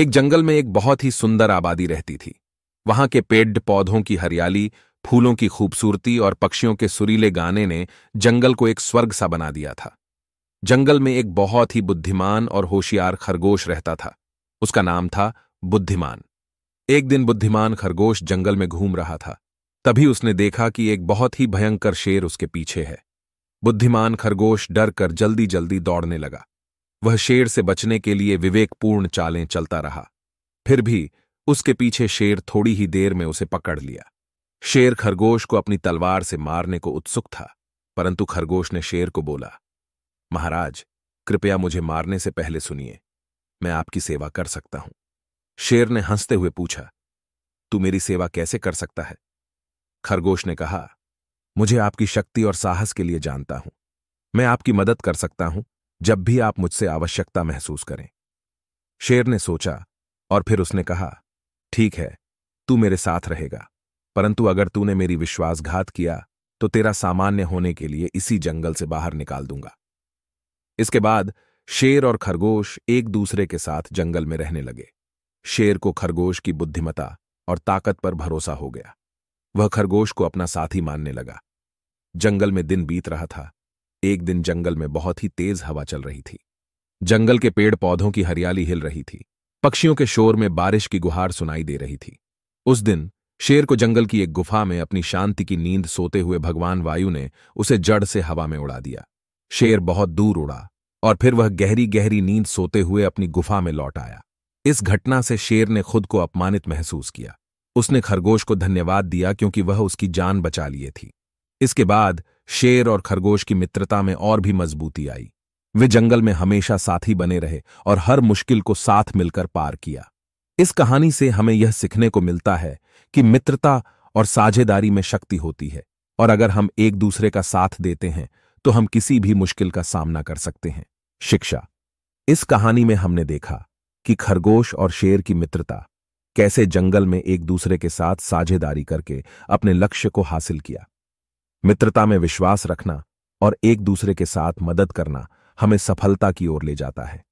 एक जंगल में एक बहुत ही सुंदर आबादी रहती थी वहां के पेड़ पौधों की हरियाली फूलों की खूबसूरती और पक्षियों के सुरीले गाने ने जंगल को एक स्वर्ग सा बना दिया था जंगल में एक बहुत ही बुद्धिमान और होशियार खरगोश रहता था उसका नाम था बुद्धिमान एक दिन बुद्धिमान खरगोश जंगल में घूम रहा था तभी उसने देखा कि एक बहुत ही भयंकर शेर उसके पीछे है बुद्धिमान खरगोश डर कर जल्दी जल्दी दौड़ने लगा वह शेर से बचने के लिए विवेकपूर्ण चालें चलता रहा फिर भी उसके पीछे शेर थोड़ी ही देर में उसे पकड़ लिया शेर खरगोश को अपनी तलवार से मारने को उत्सुक था परंतु खरगोश ने शेर को बोला महाराज कृपया मुझे मारने से पहले सुनिए मैं आपकी सेवा कर सकता हूं शेर ने हंसते हुए पूछा तू मेरी सेवा कैसे कर सकता है खरगोश ने कहा मुझे आपकी शक्ति और साहस के लिए जानता हूं मैं आपकी मदद कर सकता हूं जब भी आप मुझसे आवश्यकता महसूस करें शेर ने सोचा और फिर उसने कहा ठीक है तू मेरे साथ रहेगा परंतु अगर तूने मेरी विश्वासघात किया तो तेरा सामान्य होने के लिए इसी जंगल से बाहर निकाल दूंगा इसके बाद शेर और खरगोश एक दूसरे के साथ जंगल में रहने लगे शेर को खरगोश की बुद्धिमता और ताकत पर भरोसा हो गया वह खरगोश को अपना साथी मानने लगा जंगल में दिन बीत रहा था एक दिन जंगल में बहुत ही तेज हवा चल रही थी जंगल के पेड़ पौधों की हरियाली हिल रही थी पक्षियों के शोर में बारिश की गुहार सुनाई दे रही थी उस दिन शेर को जंगल की एक गुफा में अपनी शांति की नींद सोते हुए भगवान वायु ने उसे जड़ से हवा में उड़ा दिया शेर बहुत दूर उड़ा और फिर वह गहरी गहरी नींद सोते हुए अपनी गुफा में लौट आया इस घटना से शेर ने खुद को अपमानित महसूस किया उसने खरगोश को धन्यवाद दिया क्योंकि वह उसकी जान बचा लिए थी इसके बाद शेर और खरगोश की मित्रता में और भी मजबूती आई वे जंगल में हमेशा साथी बने रहे और हर मुश्किल को साथ मिलकर पार किया इस कहानी से हमें यह सीखने को मिलता है कि मित्रता और साझेदारी में शक्ति होती है और अगर हम एक दूसरे का साथ देते हैं तो हम किसी भी मुश्किल का सामना कर सकते हैं शिक्षा इस कहानी में हमने देखा कि खरगोश और शेर की मित्रता कैसे जंगल में एक दूसरे के साथ साझेदारी करके अपने लक्ष्य को हासिल किया मित्रता में विश्वास रखना और एक दूसरे के साथ मदद करना हमें सफलता की ओर ले जाता है